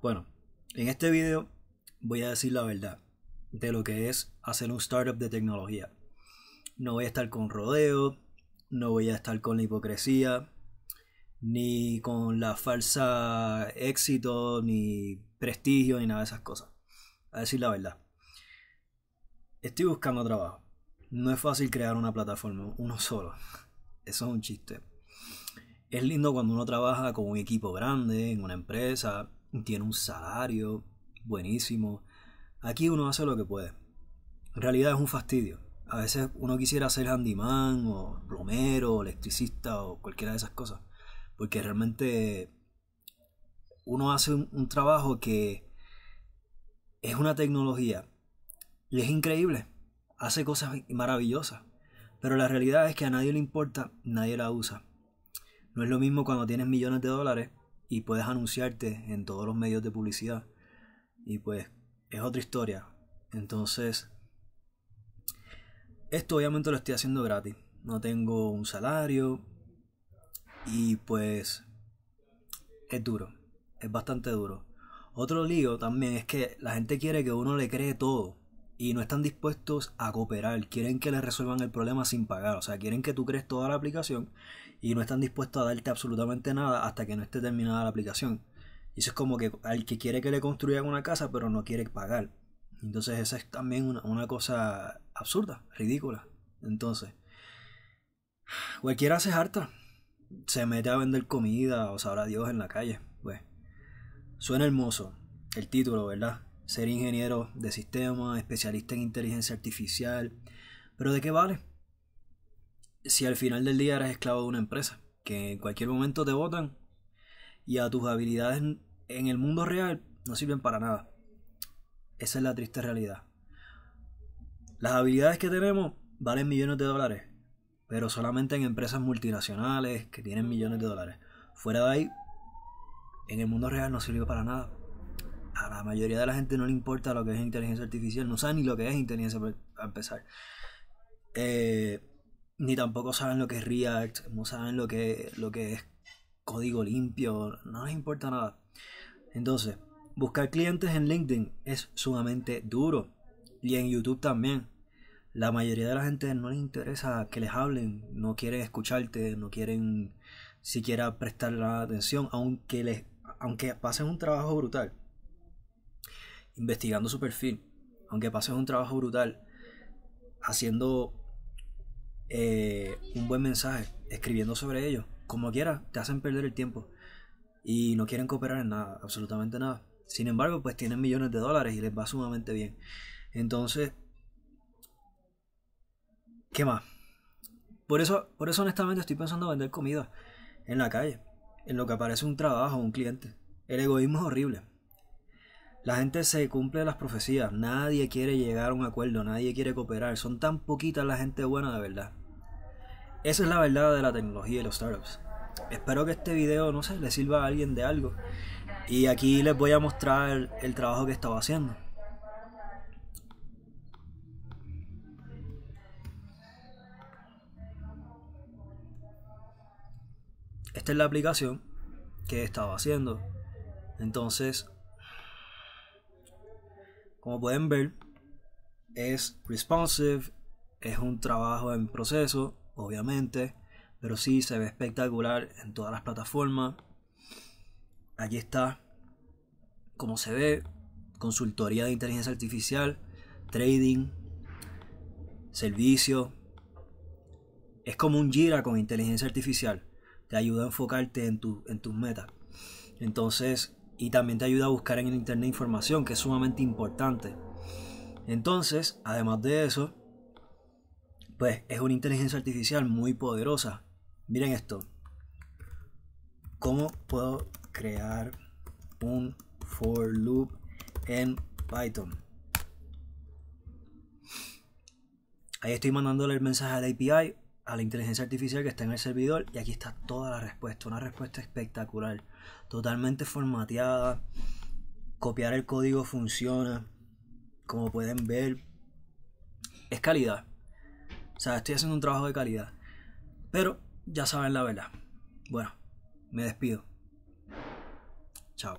Bueno, en este video voy a decir la verdad de lo que es hacer un startup de tecnología. No voy a estar con rodeo, no voy a estar con la hipocresía, ni con la falsa éxito, ni prestigio, ni nada de esas cosas. A decir la verdad. Estoy buscando trabajo. No es fácil crear una plataforma, uno solo. Eso es un chiste. Es lindo cuando uno trabaja con un equipo grande, en una empresa, tiene un salario buenísimo. Aquí uno hace lo que puede. En realidad es un fastidio. A veces uno quisiera ser handyman o plomero, o electricista o cualquiera de esas cosas. Porque realmente uno hace un, un trabajo que es una tecnología y es increíble. Hace cosas maravillosas. Pero la realidad es que a nadie le importa, nadie la usa. No es lo mismo cuando tienes millones de dólares y puedes anunciarte en todos los medios de publicidad. Y pues es otra historia. Entonces, esto obviamente lo estoy haciendo gratis. No tengo un salario. Y pues es duro. Es bastante duro. Otro lío también es que la gente quiere que uno le cree todo y no están dispuestos a cooperar, quieren que le resuelvan el problema sin pagar, o sea, quieren que tú crees toda la aplicación y no están dispuestos a darte absolutamente nada hasta que no esté terminada la aplicación. Y eso es como que al que quiere que le construyan una casa pero no quiere pagar. Entonces esa es también una, cosa absurda, ridícula. Entonces, cualquiera se harta, se mete a vender comida o sabrá Dios en la calle. Pues, suena hermoso el título, ¿verdad? ser ingeniero de sistemas, especialista en inteligencia artificial, pero ¿de qué vale? Si al final del día eres esclavo de una empresa, que en cualquier momento te votan y a tus habilidades en el mundo real no sirven para nada. Esa es la triste realidad. Las habilidades que tenemos valen millones de dólares, pero solamente en empresas multinacionales que tienen millones de dólares. Fuera de ahí, en el mundo real no sirve para nada a la mayoría de la gente no le importa lo que es inteligencia artificial, no saben ni lo que es inteligencia para empezar. Eh, ni tampoco saben lo que es React, no saben lo que, lo que es código limpio, no les importa nada. Entonces, buscar clientes en LinkedIn es sumamente duro. Y en YouTube también. La mayoría de la gente no les interesa que les hablen, no quieren escucharte, no quieren siquiera prestar la atención, aunque les aunque pasen un trabajo brutal investigando su perfil, aunque pases un trabajo brutal, haciendo eh, un buen mensaje, escribiendo sobre ellos, como quiera, te hacen perder el tiempo y no quieren cooperar en nada, absolutamente nada. Sin embargo, pues tienen millones de dólares y les va sumamente bien. Entonces, ¿qué más? Por eso, por eso honestamente estoy pensando en vender comida en la calle, en lo que aparece un trabajo, un cliente. El egoísmo es horrible. La gente se cumple las profecías, nadie quiere llegar a un acuerdo, nadie quiere cooperar, son tan poquitas la gente buena de verdad. Esa es la verdad de la tecnología y los startups. Espero que este video, no sé, le sirva a alguien de algo. Y aquí les voy a mostrar el trabajo que estaba haciendo. Esta es la aplicación que estaba haciendo. Entonces, como pueden ver, es responsive, es un trabajo en proceso, obviamente, pero sí se ve espectacular en todas las plataformas. allí está como se ve, consultoría de inteligencia artificial, trading, servicio. Es como un gira con inteligencia artificial. Te ayuda a enfocarte en, tu, en tus metas. Entonces, y también te ayuda a buscar en el internet información, que es sumamente importante. Entonces, además de eso, pues es una inteligencia artificial muy poderosa. Miren esto. ¿Cómo puedo crear un for loop en Python? Ahí estoy mandándole el mensaje al API a la inteligencia artificial que está en el servidor y aquí está toda la respuesta, una respuesta espectacular, totalmente formateada, copiar el código funciona, como pueden ver, es calidad, o sea, estoy haciendo un trabajo de calidad, pero ya saben la verdad. Bueno, me despido. Chao.